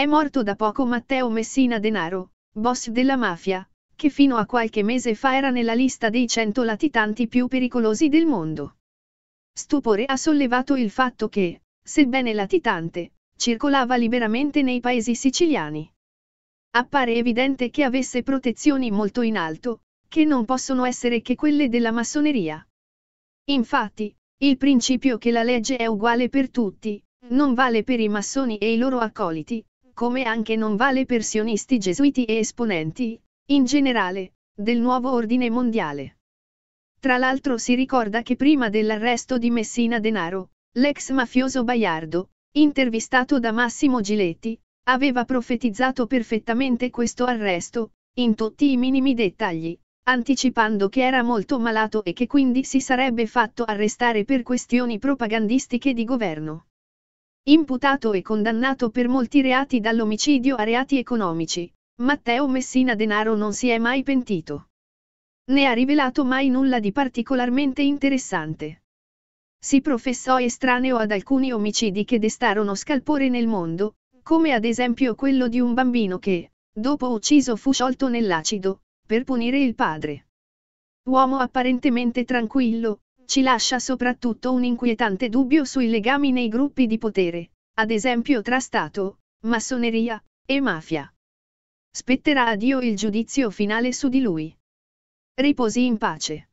È morto da poco Matteo Messina Denaro, boss della mafia, che fino a qualche mese fa era nella lista dei 100 latitanti più pericolosi del mondo. Stupore ha sollevato il fatto che, sebbene latitante, circolava liberamente nei paesi siciliani. Appare evidente che avesse protezioni molto in alto, che non possono essere che quelle della massoneria. Infatti, il principio che la legge è uguale per tutti, non vale per i massoni e i loro accoliti, come anche non vale per sionisti gesuiti e esponenti, in generale, del nuovo ordine mondiale. Tra l'altro si ricorda che prima dell'arresto di Messina Denaro, l'ex mafioso Baiardo, intervistato da Massimo Giletti, aveva profetizzato perfettamente questo arresto, in tutti i minimi dettagli, anticipando che era molto malato e che quindi si sarebbe fatto arrestare per questioni propagandistiche di governo imputato e condannato per molti reati dall'omicidio a reati economici, Matteo Messina Denaro non si è mai pentito. Ne ha rivelato mai nulla di particolarmente interessante. Si professò estraneo ad alcuni omicidi che destarono scalpore nel mondo, come ad esempio quello di un bambino che, dopo ucciso fu sciolto nell'acido, per punire il padre. Uomo apparentemente tranquillo, ci lascia soprattutto un inquietante dubbio sui legami nei gruppi di potere, ad esempio tra Stato, massoneria e mafia. Spetterà a Dio il giudizio finale su di lui. Riposi in pace.